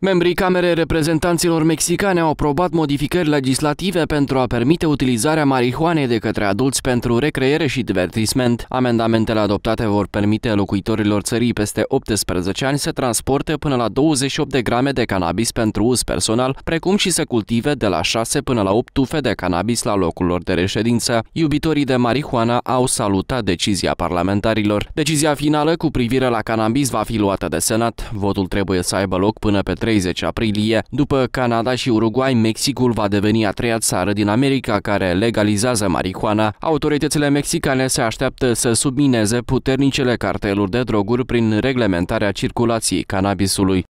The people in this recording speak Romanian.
Membrii Camerei Reprezentanților Mexicane au aprobat modificări legislative pentru a permite utilizarea marihuanei de către adulți pentru recreere și divertisment. Amendamentele adoptate vor permite locuitorilor țării peste 18 ani să transporte până la 28 de grame de cannabis pentru uz personal, precum și să cultive de la 6 până la 8 tufe de cannabis la locul lor de reședință. Iubitorii de marihuana au salutat decizia parlamentarilor. Decizia finală cu privire la cannabis va fi luată de Senat. Votul trebuie să aibă loc până pe 3. 30 aprilie. După Canada și Uruguay, Mexicul va deveni a treia țară din America care legalizează marihuana. Autoritățile mexicane se așteaptă să submineze puternicele carteluri de droguri prin reglementarea circulației cannabisului.